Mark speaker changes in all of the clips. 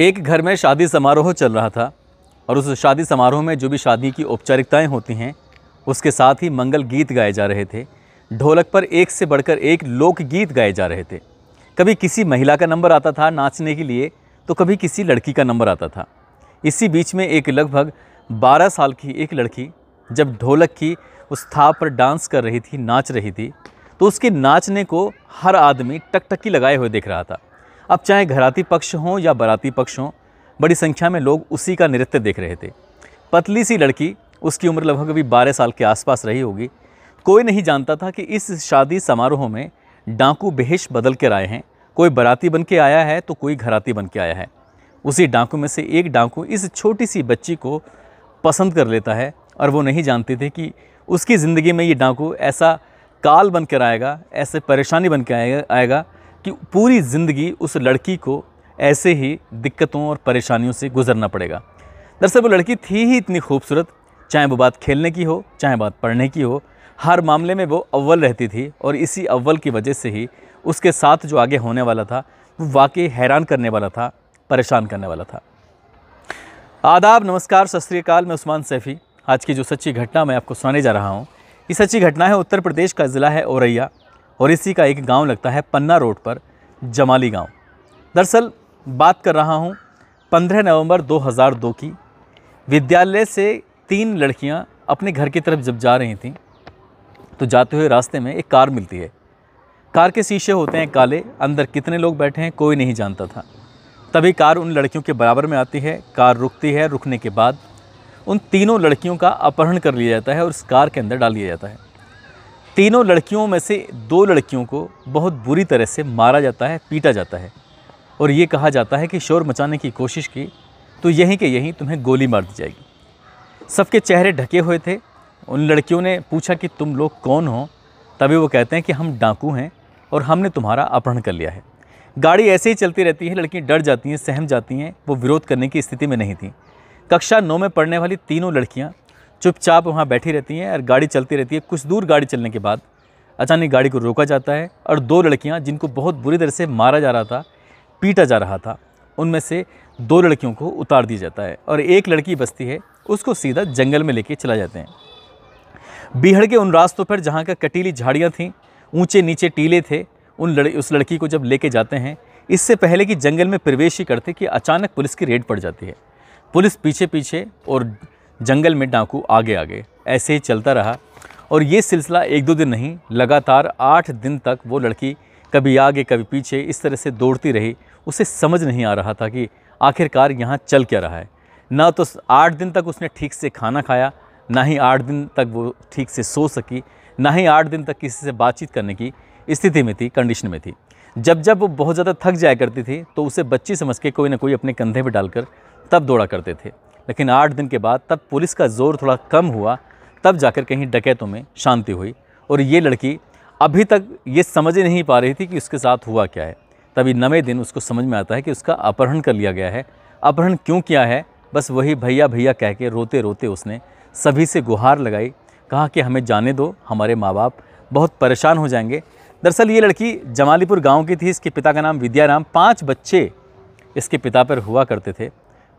Speaker 1: एक घर में शादी समारोह चल रहा था और उस शादी समारोह में जो भी शादी की औपचारिकताएं होती हैं उसके साथ ही मंगल गीत गाए जा रहे थे ढोलक पर एक से बढ़कर एक लोकगीत गाए जा रहे थे कभी किसी महिला का नंबर आता था नाचने के लिए तो कभी किसी लड़की का नंबर आता था इसी बीच में एक लगभग 12 साल की एक लड़की जब ढोलक की उस थाप पर डांस कर रही थी नाच रही थी तो उसके नाचने को हर आदमी टकटकी लगाए हुए देख रहा था अब चाहे घराती पक्ष हों या बराती पक्ष हों बड़ी संख्या में लोग उसी का नृत्य देख रहे थे पतली सी लड़की उसकी उम्र लगभग अभी बारह साल के आसपास रही होगी कोई नहीं जानता था कि इस शादी समारोह में डाकू बेहश बदल कर आए हैं कोई बराती बन के आया है तो कोई घराती बन के आया है उसी डाकू में से एक डाकू इस छोटी सी बच्ची को पसंद कर लेता है और वो नहीं जानते थे कि उसकी ज़िंदगी में ये डाकू ऐसा काल बन कर आएगा ऐसे परेशानी बन के आएगा आएगा कि पूरी ज़िंदगी उस लड़की को ऐसे ही दिक्कतों और परेशानियों से गुजरना पड़ेगा दरअसल वो लड़की थी ही इतनी खूबसूरत चाहे वो बात खेलने की हो चाहे बात पढ़ने की हो हर मामले में वो अव्वल रहती थी और इसी अव्वल की वजह से ही उसके साथ जो आगे होने वाला था वो वाकई हैरान करने वाला था परेशान करने वाला था आदाब नमस्कार सत मैं उस्मान सैफ़ी आज की जो सच्ची घटना मैं आपको सुनाने जा रहा हूँ ये सच्ची घटना है उत्तर प्रदेश का ज़िला है औरैया और इसी का एक गांव लगता है पन्ना रोड पर जमाली गांव दरअसल बात कर रहा हूं 15 नवंबर 2002 की विद्यालय से तीन लड़कियां अपने घर की तरफ जब जा रही थीं तो जाते हुए रास्ते में एक कार मिलती है कार के शीशे होते हैं काले अंदर कितने लोग बैठे हैं कोई नहीं जानता था तभी कार उन लड़कियों के बराबर में आती है कार रुकती है रुकने के बाद उन तीनों लड़कियों का अपहरण कर लिया जाता है और उस कार के अंदर डाल दिया जाता है तीनों लड़कियों में से दो लड़कियों को बहुत बुरी तरह से मारा जाता है पीटा जाता है और ये कहा जाता है कि शोर मचाने की कोशिश की तो यहीं के यहीं तुम्हें गोली मार दी जाएगी सबके चेहरे ढके हुए थे उन लड़कियों ने पूछा कि तुम लोग कौन हो तभी वो कहते हैं कि हम डाकू हैं और हमने तुम्हारा अपहरण कर लिया है गाड़ी ऐसे ही चलती रहती है लड़कियाँ डर जाती हैं सहम जाती हैं वो विरोध करने की स्थिति में नहीं थी कक्षा नौ में पढ़ने वाली तीनों लड़कियाँ चुपचाप वहाँ बैठी रहती हैं और गाड़ी चलती रहती है कुछ दूर गाड़ी चलने के बाद अचानक गाड़ी को रोका जाता है और दो लड़कियाँ जिनको बहुत बुरी तरह से मारा जा रहा था पीटा जा रहा था उनमें से दो लड़कियों को उतार दिया जाता है और एक लड़की बस्ती है उसको सीधा जंगल में लेके चला जाते हैं बिहड़ के उन रास्तों पर जहाँ का कटीली झाड़ियाँ थीं ऊंचे नीचे टीले थे उन लड़ उस लड़की को जब लेके जाते हैं इससे पहले कि जंगल में प्रवेश ही करते कि अचानक पुलिस की रेड पड़ जाती है पुलिस पीछे पीछे और जंगल में डाकू आगे आगे ऐसे ही चलता रहा और ये सिलसिला एक दो दिन नहीं लगातार आठ दिन तक वो लड़की कभी आगे कभी पीछे इस तरह से दौड़ती रही उसे समझ नहीं आ रहा था कि आखिरकार यहाँ चल क्या रहा है ना तो आठ दिन तक उसने ठीक से खाना खाया ना ही आठ दिन तक वो ठीक से सो सकी ना ही आठ दिन तक किसी से बातचीत करने की स्थिति में थी कंडीशन में थी जब जब वो बहुत ज़्यादा थक जाया करती थी तो उसे बच्ची समझ के कोई ना कोई अपने कंधे पर डालकर तब दौड़ा करते थे लेकिन आठ दिन के बाद तब पुलिस का ज़ोर थोड़ा कम हुआ तब जाकर कहीं डकैतों में शांति हुई और ये लड़की अभी तक ये समझ ही नहीं पा रही थी कि उसके साथ हुआ क्या है तभी नवे दिन उसको समझ में आता है कि उसका अपहरण कर लिया गया है अपहरण क्यों किया है बस वही भैया भैया कह के रोते रोते उसने सभी से गुहार लगाई कहा कि हमें जाने दो हमारे माँ बाप बहुत परेशान हो जाएंगे दरअसल ये लड़की जमालीपुर गांव की थी इसके पिता का नाम विद्याराम पांच बच्चे इसके पिता पर हुआ करते थे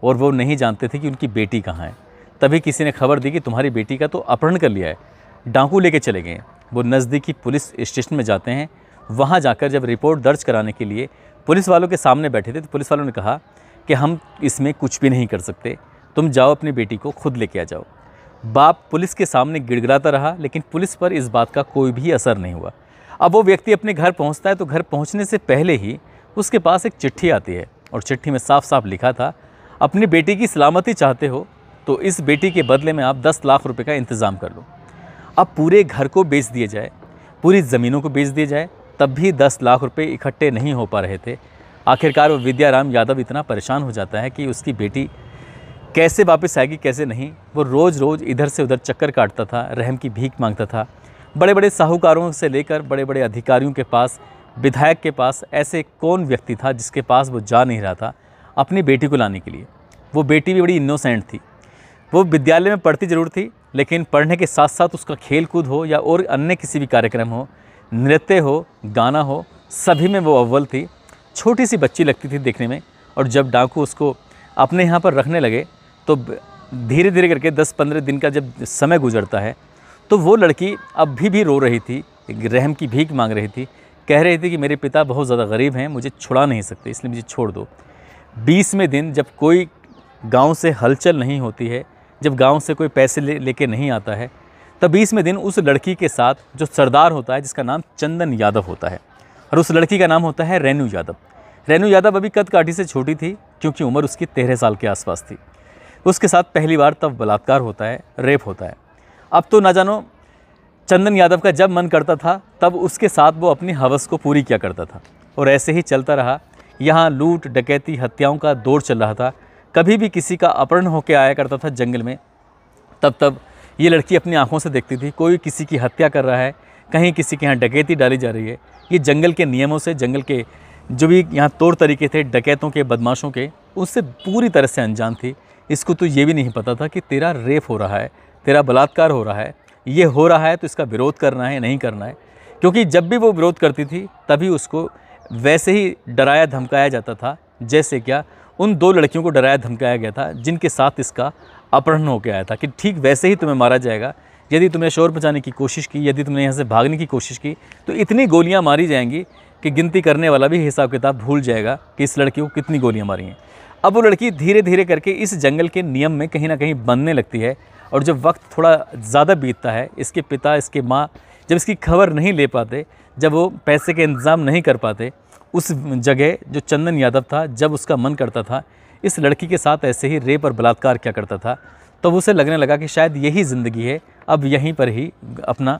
Speaker 1: और वो नहीं जानते थे कि उनकी बेटी कहाँ है तभी किसी ने खबर दी कि तुम्हारी बेटी का तो अपहरण कर लिया है डाकू लेके चले गए वो नज़दीकी पुलिस स्टेशन में जाते हैं वहाँ जाकर जब रिपोर्ट दर्ज कराने के लिए पुलिस वालों के सामने बैठे थे तो पुलिस वालों ने कहा कि हम इसमें कुछ भी नहीं कर सकते तुम जाओ अपनी बेटी को खुद लेके आ जाओ बाप पुलिस के सामने गिड़गिड़ाता रहा लेकिन पुलिस पर इस बात का कोई भी असर नहीं हुआ अब वो व्यक्ति अपने घर पहुंचता है तो घर पहुंचने से पहले ही उसके पास एक चिट्ठी आती है और चिट्ठी में साफ साफ लिखा था अपनी बेटी की सलामती चाहते हो तो इस बेटी के बदले में आप दस लाख रुपये का इंतज़ाम कर लो अब पूरे घर को बेच दिए जाए पूरी ज़मीनों को बेच दिए जाए तब भी दस लाख रुपये इकट्ठे नहीं हो पा रहे थे आखिरकार वो विद्याराम यादव इतना परेशान हो जाता है कि उसकी बेटी कैसे वापस आएगी कैसे नहीं वो रोज़ रोज़ इधर से उधर चक्कर काटता था रहम की भीख मांगता था बड़े बड़े साहूकारों से लेकर बड़े बड़े अधिकारियों के पास विधायक के पास ऐसे कौन व्यक्ति था जिसके पास वो जा नहीं रहा था अपनी बेटी को लाने के लिए वो बेटी भी बड़ी इनोसेंट थी वो विद्यालय में पढ़ती ज़रूर थी लेकिन पढ़ने के साथ साथ उसका खेल कूद हो या और अन्य किसी भी कार्यक्रम हो नृत्य हो गाना हो सभी में वो अव्वल थी छोटी सी बच्ची लगती थी देखने में और जब डाकू उसको अपने यहाँ पर रखने लगे तो धीरे धीरे करके 10-15 दिन का जब समय गुजरता है तो वो लड़की अब भी भी रो रही थी रहम की भीख मांग रही थी कह रही थी कि मेरे पिता बहुत ज़्यादा गरीब हैं मुझे छुड़ा नहीं सकते इसलिए मुझे छोड़ दो बीसवें दिन जब कोई गांव से हलचल नहीं होती है जब गांव से कोई पैसे ले लेके नहीं आता है तब बीसवें दिन उस लड़की के साथ जो सरदार होता है जिसका नाम चंदन यादव होता है और उस लड़की का नाम होता है रेनू यादव रेनू यादव अभी कदकाठी से छोटी थी क्योंकि उम्र उसकी तेरह साल के आसपास थी उसके साथ पहली बार तब बलात्कार होता है रेप होता है अब तो ना जानो चंदन यादव का जब मन करता था तब उसके साथ वो अपनी हवस को पूरी किया करता था और ऐसे ही चलता रहा यहाँ लूट डकैती हत्याओं का दौर चल रहा था कभी भी किसी का अपहरण होकर आया करता था जंगल में तब तब ये लड़की अपनी आंखों से देखती थी कोई किसी की हत्या कर रहा है कहीं किसी के यहाँ डकैती डाली जा रही है ये जंगल के नियमों से जंगल के जो भी यहाँ तौर तरीके थे डकैतों के बदमाशों के उससे पूरी तरह से अनजान थी इसको तो ये भी नहीं पता था कि तेरा रेप हो रहा है तेरा बलात्कार हो रहा है ये हो रहा है तो इसका विरोध करना है नहीं करना है क्योंकि जब भी वो विरोध करती थी तभी उसको वैसे ही डराया धमकाया जाता था जैसे क्या उन दो लड़कियों को डराया धमकाया गया था जिनके साथ इसका अपहरण होकर आया था कि ठीक वैसे ही तुम्हें मारा जाएगा यदि तुमने शोर बचाने की कोशिश की यदि तुमने यहाँ से भागने की कोशिश की तो इतनी गोलियाँ मारी जाएंगी कि गिनती करने वाला भी हिसाब किताब भूल जाएगा कि इस लड़की को कितनी गोलियाँ मारी हैं अब वो लड़की धीरे धीरे करके इस जंगल के नियम में कहीं ना कहीं बनने लगती है और जब वक्त थोड़ा ज़्यादा बीतता है इसके पिता इसके माँ जब इसकी खबर नहीं ले पाते जब वो पैसे के इंतज़ाम नहीं कर पाते उस जगह जो चंदन यादव था जब उसका मन करता था इस लड़की के साथ ऐसे ही रेप और बलात्कार क्या करता था तब तो उसे लगने लगा कि शायद यही ज़िंदगी है अब यहीं पर ही अपना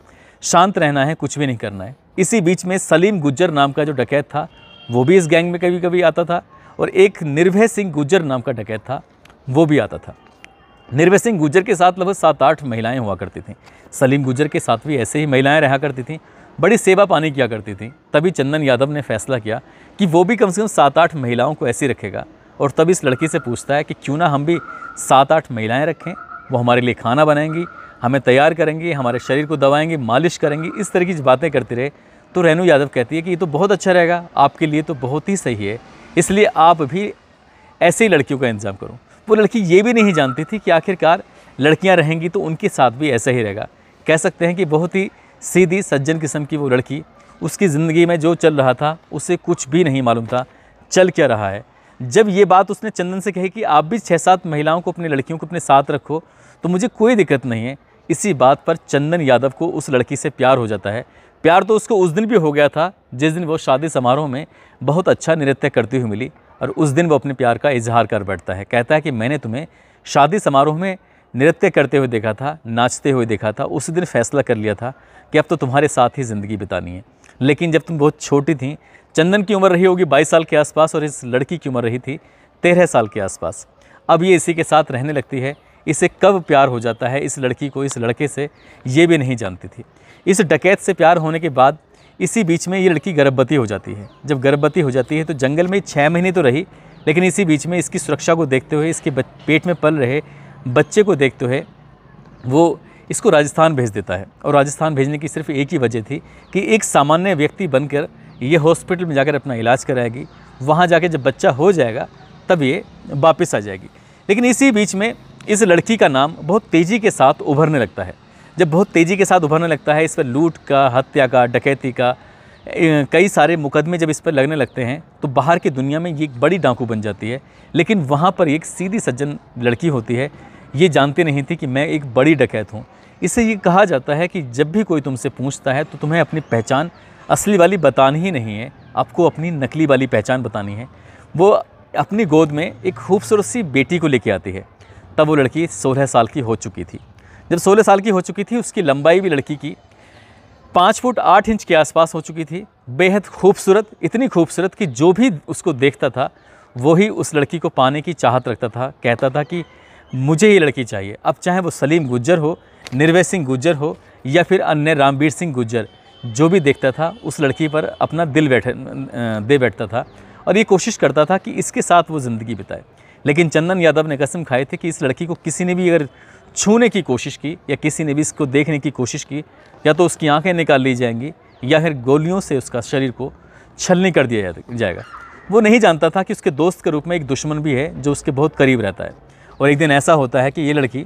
Speaker 1: शांत रहना है कुछ भी नहीं करना है इसी बीच में सलीम गुज्जर नाम का जो डकैत था वो भी इस गैंग में कभी कभी आता था और एक निर्भय सिंह गुज्जर नाम का डकैत था वो भी आता था निर्भय सिंह गुज्जर के साथ लगभग सात आठ महिलाएं हुआ करती थीं सलीम गुज्जर के साथ भी ऐसे ही महिलाएं रहा करती थीं बड़ी सेवा पानी किया करती थी तभी चंदन यादव ने फैसला किया कि वो भी कम से कम सात आठ महिलाओं को ऐसी रखेगा और तब इस लड़की से पूछता है कि क्यों ना हम भी सात आठ महिलाएं रखें वो हमारे लिए खाना बनाएंगी हमें तैयार करेंगी हमारे शरीर को दबाएंगी मालिश करेंगी इस तरह की बातें करती रहे तो रेनू यादव कहती है कि ये तो बहुत अच्छा रहेगा आपके लिए तो बहुत ही सही है इसलिए आप भी ऐसे ही लड़कियों का इंतज़ाम करो वो लड़की ये भी नहीं जानती थी कि आखिरकार लड़कियाँ रहेंगी तो उनके साथ भी ऐसा ही रहेगा कह सकते हैं कि बहुत ही सीधी सज्जन किस्म की वो लड़की उसकी ज़िंदगी में जो चल रहा था उसे कुछ भी नहीं मालूम था चल क्या रहा है जब ये बात उसने चंदन से कही कि आप भी छः सात महिलाओं को अपनी लड़कियों को अपने साथ रखो तो मुझे कोई दिक्कत नहीं है इसी बात पर चंदन यादव को उस लड़की से प्यार हो जाता है प्यार तो उसको उस दिन भी हो गया था जिस दिन वो शादी समारोह में बहुत अच्छा नृत्य करती हुई मिली और उस दिन वो अपने प्यार का इजहार कर बैठता है कहता है कि मैंने तुम्हें शादी समारोह में नृत्य करते हुए देखा था नाचते हुए देखा था उस दिन फैसला कर लिया था कि अब तो तुम्हारे साथ ही ज़िंदगी बितानी है लेकिन जब तुम बहुत छोटी थी चंदन की उम्र रही होगी बाईस साल के आसपास और इस लड़की की उम्र रही थी तेरह साल के आसपास अब ये इसी के साथ रहने लगती है इसे कब प्यार हो जाता है इस लड़की को इस लड़के से ये भी नहीं जानती थी इस डकैत से प्यार होने के बाद इसी बीच में ये लड़की गर्भवती हो जाती है जब गर्भवती हो जाती है तो जंगल में छः महीने तो रही लेकिन इसी बीच में इसकी सुरक्षा को देखते हुए इसके पेट में पल रहे बच्चे को देखते हुए वो इसको राजस्थान भेज देता है और राजस्थान भेजने की सिर्फ एक ही वजह थी कि एक सामान्य व्यक्ति बनकर ये हॉस्पिटल में जाकर अपना इलाज कराएगी वहाँ जाके जब बच्चा हो जाएगा तब ये वापस आ जाएगी लेकिन इसी बीच में इस लड़की का नाम बहुत तेज़ी के साथ उभरने लगता है जब बहुत तेज़ी के साथ उभरने लगता है इस पर लूट का हत्या का डकैती का कई सारे मुकदमे जब इस पर लगने लगते हैं तो बाहर की दुनिया में ये एक बड़ी डाकू बन जाती है लेकिन वहाँ पर एक सीधी सज्जन लड़की होती है ये जानते नहीं थे कि मैं एक बड़ी डकैत हूँ इसे ये कहा जाता है कि जब भी कोई तुमसे पूछता है तो तुम्हें अपनी पहचान असली वाली बतानी ही नहीं है आपको अपनी नकली वाली पहचान बतानी है वो अपनी गोद में एक खूबसूरत सी बेटी को लेके आती है तब वो लड़की सोलह साल की हो चुकी थी जब सोलह साल की हो चुकी थी उसकी लंबाई भी लड़की की पाँच फुट आठ इंच के आसपास हो चुकी थी बेहद खूबसूरत इतनी खूबसूरत कि जो भी उसको देखता था वही उस लड़की को पाने की चाहत रखता था कहता था कि मुझे ये लड़की चाहिए अब चाहे वो सलीम गुज्जर हो निर्वय सिंह गुज्जर हो या फिर अन्य रामवीर सिंह गुज्जर जो भी देखता था उस लड़की पर अपना दिल बैठ दे बैठता था और ये कोशिश करता था कि इसके साथ वो ज़िंदगी बिताए लेकिन चंदन यादव ने कसम खाए थे कि इस लड़की को किसी ने भी अगर छूने की कोशिश की या किसी ने भी इसको देखने की कोशिश की या तो उसकी आंखें निकाल ली जाएंगी या फिर गोलियों से उसका शरीर को छलनी कर दिया जाएगा वो नहीं जानता था कि उसके दोस्त के रूप में एक दुश्मन भी है जो उसके बहुत करीब रहता है और एक दिन ऐसा होता है कि ये लड़की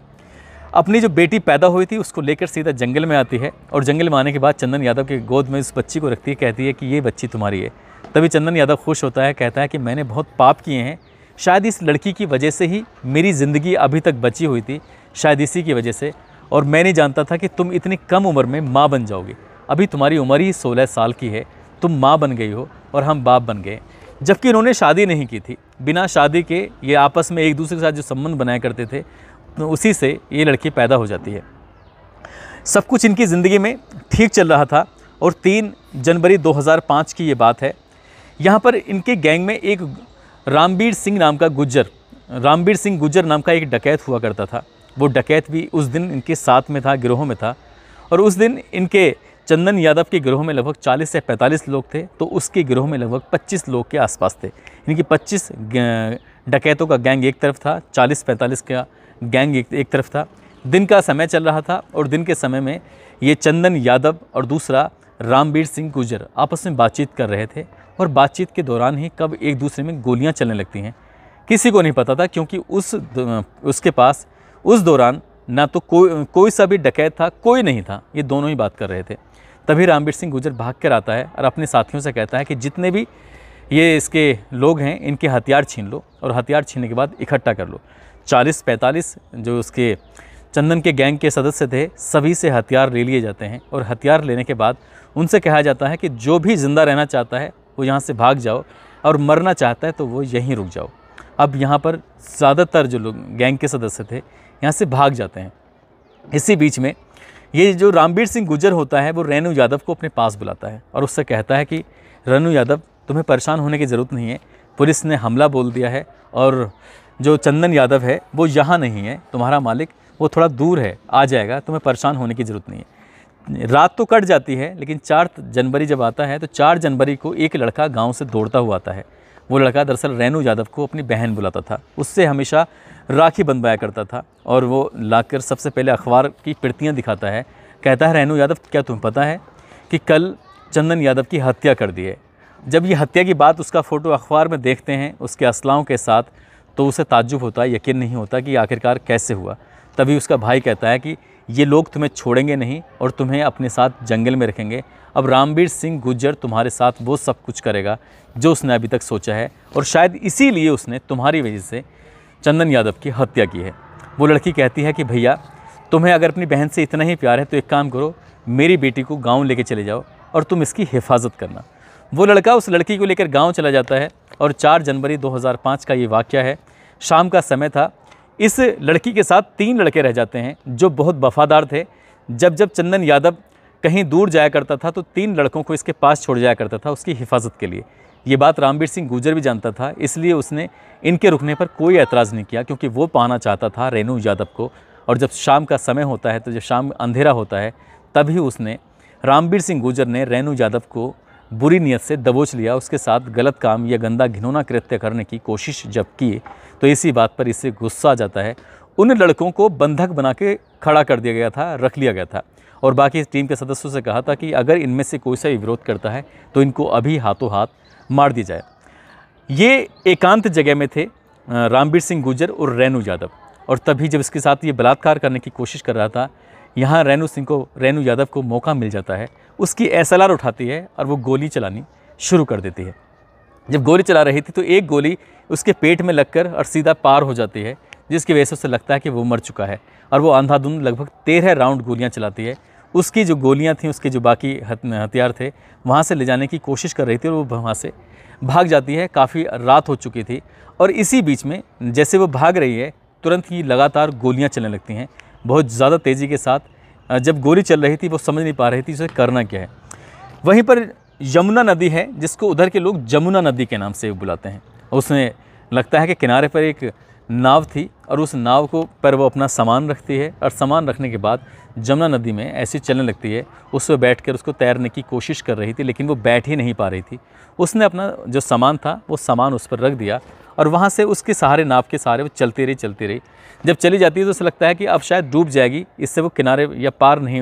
Speaker 1: अपनी जो बेटी पैदा हुई थी उसको लेकर सीधा जंगल में आती है और जंगल में आने के बाद चंदन यादव की गोद में उस बच्ची को रखती है कहती है कि ये बच्ची तुम्हारी है तभी चंदन यादव खुश होता है कहता है कि मैंने बहुत पाप किए हैं शायद इस लड़की की वजह से ही मेरी ज़िंदगी अभी तक बची हुई थी शायद इसी की वजह से और मैं नहीं जानता था कि तुम इतनी कम उम्र में माँ बन जाओगे अभी तुम्हारी उम्र ही सोलह साल की है तुम माँ बन गई हो और हम बाप बन गए जबकि इन्होंने शादी नहीं की थी बिना शादी के ये आपस में एक दूसरे के साथ जो संबंध बनाया करते थे तो उसी से ये लड़की पैदा हो जाती है सब कुछ इनकी ज़िंदगी में ठीक चल रहा था और तीन जनवरी 2005 की ये बात है यहाँ पर इनके गैंग में एक रामबीर सिंह नाम का गुज्जर रामबीर सिंह गुज्जर नाम का एक डकैत हुआ करता था वो डकैत भी उस दिन इनके साथ में था गिरोह में था और उस दिन इनके चंदन यादव के गिरोह में लगभग 40 से 45 लोग थे तो उसके गिरोह में लगभग 25 लोग के आसपास थे यानी कि 25 डकैतों का गैंग एक तरफ था 40-45 का गैंग एक, एक तरफ था दिन का समय चल रहा था और दिन के समय में ये चंदन यादव और दूसरा रामबीर सिंह गुजर आपस में बातचीत कर रहे थे और बातचीत के दौरान ही कब एक दूसरे में गोलियाँ चलने लगती हैं किसी को नहीं पता था क्योंकि उस उसके पास उस दौरान ना तो कोई कोई सा भी डकैत था कोई नहीं था ये दोनों ही बात कर रहे थे तभी रामवीर सिंह गुजर भाग कर आता है और अपने साथियों से कहता है कि जितने भी ये इसके लोग हैं इनके हथियार छीन लो और हथियार छीनने के बाद इकट्ठा कर लो चालीस पैंतालीस जो उसके चंदन के गैंग के सदस्य थे सभी से हथियार ले लिए जाते हैं और हथियार लेने के बाद उनसे कहा जाता है कि जो भी ज़िंदा रहना चाहता है वो यहाँ से भाग जाओ और मरना चाहता है तो वो यहीं रुक जाओ अब यहाँ पर ज़्यादातर जो लोग गैंग के सदस्य थे यहाँ से भाग जाते हैं इसी बीच में ये जो रामबीर सिंह गुजर होता है वो रेनू यादव को अपने पास बुलाता है और उससे कहता है कि रेणु यादव तुम्हें परेशान होने की ज़रूरत नहीं है पुलिस ने हमला बोल दिया है और जो चंदन यादव है वो यहाँ नहीं है तुम्हारा मालिक वो थोड़ा दूर है आ जाएगा तुम्हें परेशान होने की ज़रूरत नहीं है रात तो कट जाती है लेकिन चार जनवरी जब आता है तो चार जनवरी को एक लड़का गांव से दौड़ता हुआ आता है वो लड़का दरअसल रेनू यादव को अपनी बहन बुलाता था उससे हमेशा राखी बनवाया करता था और वो लाकर सबसे पहले अखबार की पिड़तियाँ दिखाता है कहता है रेनू यादव क्या तुम्हें पता है कि कल चंदन यादव की हत्या कर दी है जब ये हत्या की बात उसका फ़ोटो अखबार में देखते हैं उसके असलाओं के साथ तो उसे ताज्जुब होता है यकीन नहीं होता कि आखिरकार कैसे हुआ तभी उसका भाई कहता है कि ये लोग तुम्हें छोड़ेंगे नहीं और तुम्हें अपने साथ जंगल में रखेंगे अब रामवीर सिंह गुज्जर तुम्हारे साथ वो सब कुछ करेगा जो उसने अभी तक सोचा है और शायद इसीलिए उसने तुम्हारी वजह से चंदन यादव की हत्या की है वो लड़की कहती है कि भैया तुम्हें अगर अपनी बहन से इतना ही प्यार है तो एक काम करो मेरी बेटी को गाँव लेके चले जाओ और तुम इसकी हिफाजत करना वो लड़का उस लड़की को लेकर गाँव चला जाता है और 4 जनवरी 2005 का ये वाक्य है शाम का समय था इस लड़की के साथ तीन लड़के रह जाते हैं जो बहुत वफादार थे जब जब चंदन यादव कहीं दूर जाया करता था तो तीन लड़कों को इसके पास छोड़ जाया करता था उसकी हिफाजत के लिए ये बात रामवीर सिंह गुजर भी जानता था इसलिए उसने इनके रुकने पर कोई एतराज़ नहीं किया क्योंकि वो पाना चाहता था रेनू यादव को और जब शाम का समय होता है तो जब शाम अंधेरा होता है तभी उसने रामवीर सिंह गुजर ने रेणु यादव को बुरी नीयत से दबोच लिया उसके साथ गलत काम या गंदा घिनौना कृत्य करने की कोशिश जब की तो इसी बात पर इससे गुस्सा आ जाता है उन लड़कों को बंधक बना के खड़ा कर दिया गया था रख लिया गया था और बाकी टीम के सदस्यों से कहा था कि अगर इनमें से कोई सा विरोध करता है तो इनको अभी हाथों हाथ मार दिया जाए ये एकांत जगह में थे रामवीर सिंह गुजर और रेनू यादव और तभी जब इसके साथ ये बलात्कार करने की कोशिश कर रहा था यहाँ रेनू सिंह को रेनू यादव को मौका मिल जाता है उसकी एस उठाती है और वो गोली चलानी शुरू कर देती है जब गोली चला रही थी तो एक गोली उसके पेट में लगकर और सीधा पार हो जाती है जिसकी वजह से उसे लगता है कि वो मर चुका है और वो अंधाधुंध लगभग तेरह राउंड गोलियाँ चलाती है उसकी जो गोलियाँ थी उसके जो बाकी हथियार थे वहाँ से ले जाने की कोशिश कर रही थी और वो वहाँ से भाग जाती है काफ़ी रात हो चुकी थी और इसी बीच में जैसे वो भाग रही है तुरंत ही लगातार गोलियाँ चलने लगती हैं बहुत ज़्यादा तेज़ी के साथ जब गोली चल रही थी वो समझ नहीं पा रही थी उसे करना क्या है वहीं पर यमुना नदी है जिसको उधर के लोग जमुना नदी के नाम से बुलाते हैं उसमें लगता है कि किनारे पर एक नाव थी और उस नाव को पर वो अपना सामान रखती है और सामान रखने के बाद जमुना नदी में ऐसी चलने लगती है उस पर बैठ कर उसको तैरने की कोशिश कर रही थी लेकिन वो बैठ ही नहीं पा रही थी उसने अपना जो सामान था वो सामान उस पर रख दिया और वहाँ से उसके सहारे नाव के सहारे वो चलती रही चलती रही जब चली जाती है तो उसे लगता है कि अब शायद डूब जाएगी इससे वो किनारे या पार नहीं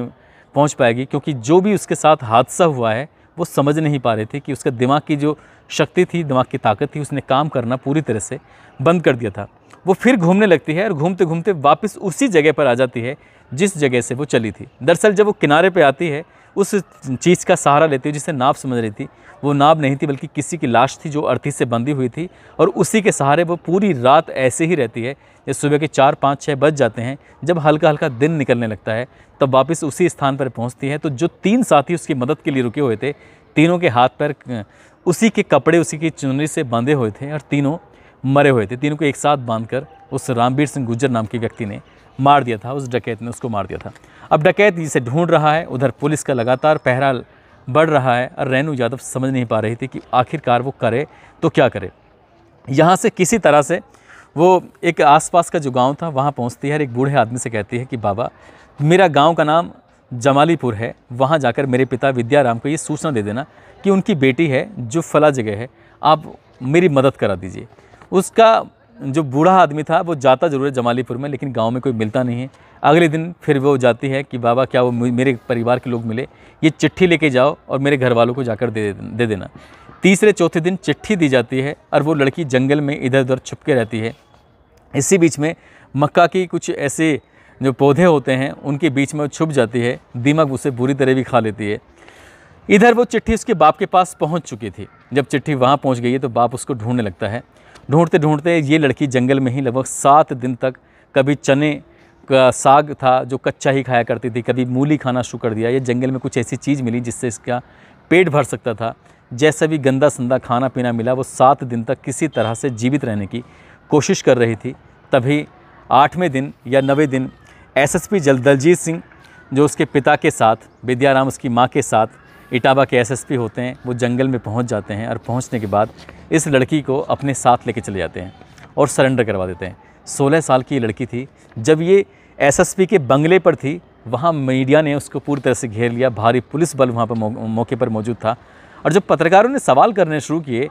Speaker 1: पहुँच पाएगी क्योंकि जो भी उसके साथ हादसा हुआ है वो समझ नहीं पा रहे थे कि उसका दिमाग की जो शक्ति थी दिमाग की ताकत थी उसने काम करना पूरी तरह से बंद कर दिया था वो फिर घूमने लगती है और घूमते घूमते वापस उसी जगह पर आ जाती है जिस जगह से वो चली थी दरअसल जब वो किनारे पर आती है उस चीज़ का सहारा लेती हुई जिसे नाव समझ रही थी वो नाव नहीं थी बल्कि किसी की लाश थी जो अर्थी से बंधी हुई थी और उसी के सहारे वो पूरी रात ऐसे ही रहती है जब सुबह के चार पाँच छः बज जाते हैं जब हल्का हल्का दिन निकलने लगता है तब तो वापस उसी स्थान पर पहुंचती है तो जो तीन साथी उसकी मदद के लिए रुके हुए थे तीनों के हाथ पैर उसी के कपड़े उसी की चुनरी से बांधे हुए थे और तीनों मरे हुए थे तीनों को एक साथ बांधकर उस रामवीर सिंह गुज्जर नाम के व्यक्ति ने मार दिया था उस डकैत ने उसको मार दिया था अब डकैत जिसे ढूंढ रहा है उधर पुलिस का लगातार पहरा बढ़ रहा है और रेनू यादव समझ नहीं पा रही थी कि आखिरकार वो करे तो क्या करे यहाँ से किसी तरह से वो एक आसपास का जो गांव था वहाँ पहुँचती है और एक बूढ़े आदमी से कहती है कि बाबा मेरा गांव का नाम जमालीपुर है वहाँ जाकर मेरे पिता विद्याराम को ये सूचना दे देना कि उनकी बेटी है जो फला जगह है आप मेरी मदद करा दीजिए उसका जो बूढ़ा आदमी था वो जाता ज़रूर है जमालीपुर में लेकिन गांव में कोई मिलता नहीं है अगले दिन फिर वो जाती है कि बाबा क्या वो मेरे परिवार के लोग मिले ये चिट्ठी लेके जाओ और मेरे घर वालों को जाकर दे दे देना तीसरे चौथे दिन चिट्ठी दी जाती है और वो लड़की जंगल में इधर उधर छुप के रहती है इसी बीच में मक्का की कुछ ऐसे जो पौधे होते हैं उनके बीच में वो छुप जाती है दिमाग उसे बुरी तरह भी खा लेती है इधर वो चिट्ठी उसके बाप के पास पहुंच चुकी थी जब चिट्ठी वहाँ पहुंच गई है तो बाप उसको ढूंढने लगता है ढूंढते ढूंढते ये लड़की जंगल में ही लगभग सात दिन तक कभी चने का साग था जो कच्चा ही खाया करती थी कभी मूली खाना शुरू कर दिया ये जंगल में कुछ ऐसी चीज़ मिली जिससे इसका पेट भर सकता था जैसा भी गंदा संदा खाना पीना मिला वो सात दिन तक किसी तरह से जीवित रहने की कोशिश कर रही थी तभी आठवें दिन या नवे दिन एसएसपी जल दलजीत सिंह जो उसके पिता के साथ विद्याराम उसकी माँ के साथ इटावा के एसएसपी होते हैं वो जंगल में पहुंच जाते हैं और पहुंचने के बाद इस लड़की को अपने साथ लेके चले जाते हैं और सरेंडर करवा देते हैं सोलह साल की लड़की थी जब ये एसएसपी के बंगले पर थी वहाँ मीडिया ने उसको पूरी तरह से घेर लिया भारी पुलिस बल वहाँ पर मौके पर मौजूद था और जब पत्रकारों ने सवाल करने शुरू किए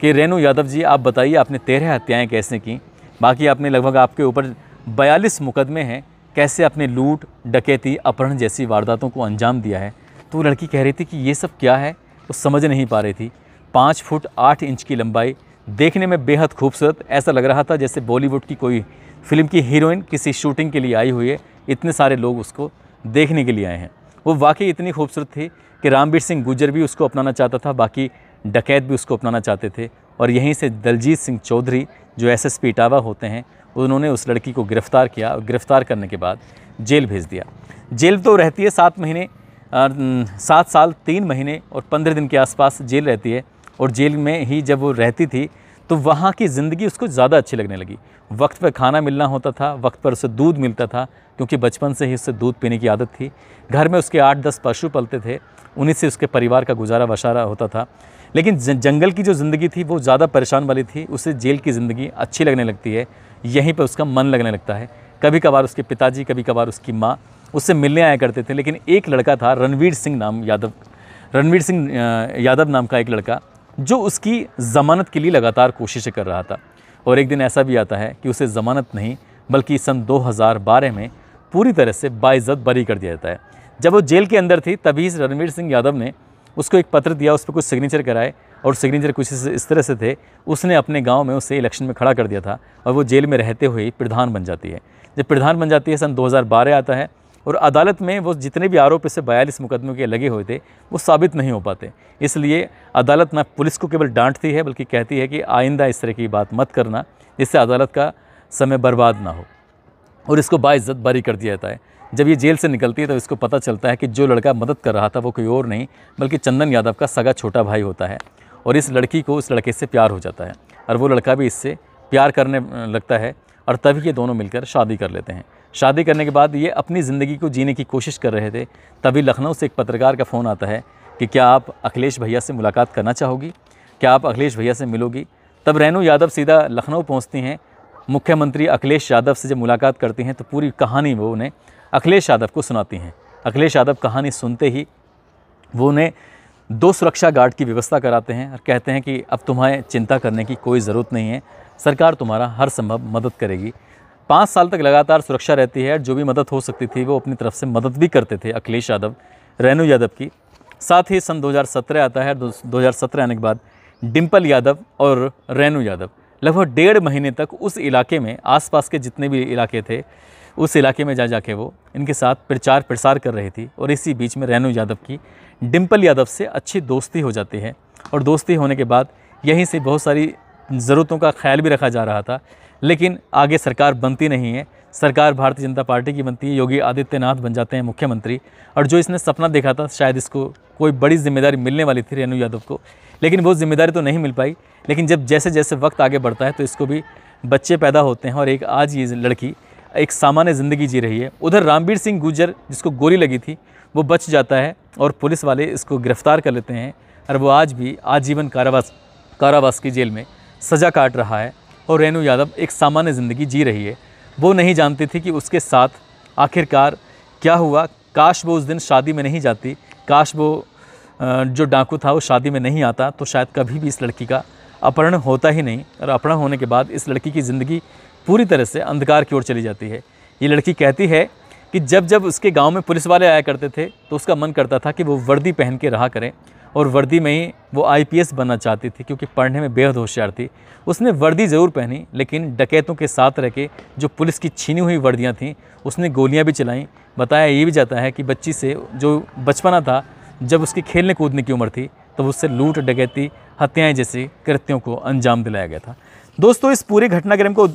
Speaker 1: कि रेणु यादव जी आप बताइए आपने तेरह हत्याएँ कैसे की बाकी आपने लगभग आपके ऊपर बयालीस मुकदमे हैं कैसे आपने लूट डकैती अपहरण जैसी वारदातों को अंजाम दिया है तो लड़की कह रही थी कि ये सब क्या है वो समझ नहीं पा रही थी पाँच फुट आठ इंच की लंबाई देखने में बेहद खूबसूरत ऐसा लग रहा था जैसे बॉलीवुड की कोई फिल्म की हीरोइन किसी शूटिंग के लिए आई हुई है इतने सारे लोग उसको देखने के लिए आए हैं वो वाकई इतनी खूबसूरत थी कि रामवीर सिंह गुजर भी उसको अपनाना चाहता था बाकी डकैत भी उसको अपनाना चाहते थे और यहीं से दलजीत सिंह चौधरी जो एस एस इटावा होते हैं उन्होंने उस लड़की को गिरफ़्तार किया और गिरफ़्तार करने के बाद जेल भेज दिया जेल तो रहती है सात महीने सात साल तीन महीने और पंद्रह दिन के आसपास जेल रहती है और जेल में ही जब वो रहती थी तो वहाँ की ज़िंदगी उसको ज़्यादा अच्छी लगने लगी वक्त पर खाना मिलना होता था वक्त पर उसे दूध मिलता था क्योंकि बचपन से ही उससे दूध पीने की आदत थी घर में उसके आठ दस पशु पलते थे उन्हीं से उसके परिवार का गुजारा वशारा होता था लेकिन जंगल की जो ज़िंदगी थी वो ज़्यादा परेशान वाली थी उसे जेल की ज़िंदगी अच्छी लगने लगती है यहीं पर उसका मन लगने लगता है कभी कभार उसके पिताजी कभी कभार उसकी माँ उससे मिलने आया करते थे लेकिन एक लड़का था रणवीर सिंह नाम यादव रणवीर सिंह यादव नाम का एक लड़का जो उसकी ज़मानत के लिए लगातार कोशिशें कर रहा था और एक दिन ऐसा भी आता है कि उसे ज़मानत नहीं बल्कि सन 2012 में पूरी तरह से बाइज़त बरी कर दिया जाता है जब वो जेल के अंदर थी तभी रणवीर सिंह यादव ने उसको एक पत्र दिया उस पर कुछ सिग्नेचर कराए और सिग्नेचर कुछ इस तरह से थे उसने अपने गांव में उसे इलेक्शन में खड़ा कर दिया था और वो जेल में रहते हुए प्रधान बन जाती है जब प्रधान बन जाती है सन 2012 आता है और अदालत में वो जितने भी आरोप इसे बयालीस मुकदमे के लगे हुए थे वो साबित नहीं हो पाते इसलिए अदालत ना पुलिस को केवल डांटती है बल्कि कहती है कि आइंदा इस तरह की बात मत करना जिससे अदालत का समय बर्बाद ना हो और इसको बाइज्जत बरी कर दिया जाता है जब ये जेल से निकलती है तो इसको पता चलता है कि जो लड़का मदद कर रहा था वो कोई और नहीं बल्कि चंदन यादव का सगा छोटा भाई होता है और इस लड़की को उस लड़के से प्यार हो जाता है और वो लड़का भी इससे प्यार करने लगता है और तभी ये दोनों मिलकर शादी कर लेते हैं शादी करने के बाद ये अपनी ज़िंदगी को जीने की कोशिश कर रहे थे तभी लखनऊ से एक पत्रकार का फ़ोन आता है कि क्या आप अखिलेश भैया से मुलाकात करना चाहोगी क्या आप अखिलेश भैया से मिलोगी तब रेनू यादव सीधा लखनऊ पहुँचती हैं मुख्यमंत्री अखिलेश यादव से जब मुलाकात करती हैं तो पूरी कहानी वो उन्हें अखिलेश यादव को सुनाती हैं अखिलेश यादव कहानी सुनते ही वो उन्हें दो सुरक्षा गार्ड की व्यवस्था कराते हैं और कहते हैं कि अब तुम्हें चिंता करने की कोई ज़रूरत नहीं है सरकार तुम्हारा हर संभव मदद करेगी पाँच साल तक लगातार सुरक्षा रहती है जो भी मदद हो सकती थी वो अपनी तरफ से मदद भी करते थे अखिलेश यादव रेनू यादव की साथ ही सन 2017 आता है 2017 आने के बाद डिम्पल यादव और रेणु यादव लगभग डेढ़ महीने तक उस इलाके में आसपास के जितने भी इलाके थे उस इलाके में जा जाके वो इनके साथ प्रचार प्रसार कर रही थी और इसी बीच में रेनू यादव की डिम्पल यादव से अच्छी दोस्ती हो जाती है और दोस्ती होने के बाद यहीं से बहुत सारी ज़रूरतों का ख्याल भी रखा जा रहा था लेकिन आगे सरकार बनती नहीं है सरकार भारतीय जनता पार्टी की बनती है योगी आदित्यनाथ बन जाते हैं मुख्यमंत्री और जो इसने सपना देखा था शायद इसको कोई बड़ी जिम्मेदारी मिलने वाली थी रेणु यादव को लेकिन वो जिम्मेदारी तो नहीं मिल पाई लेकिन जब जैसे जैसे वक्त आगे बढ़ता है तो इसको भी बच्चे पैदा होते हैं और एक आज ये लड़की एक सामान्य ज़िंदगी जी रही है उधर रामवीर सिंह गुजर जिसको गोली लगी थी वो बच जाता है और पुलिस वाले इसको गिरफ्तार कर लेते हैं और वो आज भी आजीवन कारावास कारावास की जेल में सज़ा काट रहा है और रेणु यादव एक सामान्य ज़िंदगी जी रही है वो नहीं जानती थी कि उसके साथ आखिरकार क्या हुआ काश वो उस दिन शादी में नहीं जाती काश वो जो डाकू था वो शादी में नहीं आता तो शायद कभी भी इस लड़की का अपहरण होता ही नहीं और अपहरण होने के बाद इस लड़की की ज़िंदगी पूरी तरह से अंधकार की ओर चली जाती है ये लड़की कहती है कि जब जब उसके गांव में पुलिस वाले आया करते थे तो उसका मन करता था कि वो वर्दी पहन के रहा करें और वर्दी में ही वो आईपीएस बनना चाहती थी क्योंकि पढ़ने में बेहद होशियार थी उसने वर्दी ज़रूर पहनी लेकिन डकैतों के साथ रह के जो पुलिस की छीनी हुई वर्दियाँ थीं उसने गोलियाँ भी चलाईं बताया ये भी जाता है कि बच्ची से जो बचपना था जब उसकी खेलने कूदने की उम्र थी तब उससे लूट डकैती हत्याएं जैसी कृत्यों को अंजाम दिलाया गया था दोस्तों इस पूरे घटनाक्रम को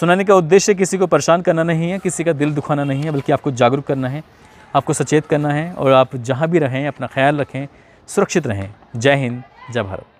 Speaker 1: सुनाने का उद्देश्य किसी को परेशान करना नहीं है किसी का दिल दुखाना नहीं है बल्कि आपको जागरूक करना है आपको सचेत करना है और आप जहाँ भी रहें अपना ख्याल रखें सुरक्षित रहें जय हिंद जय भारत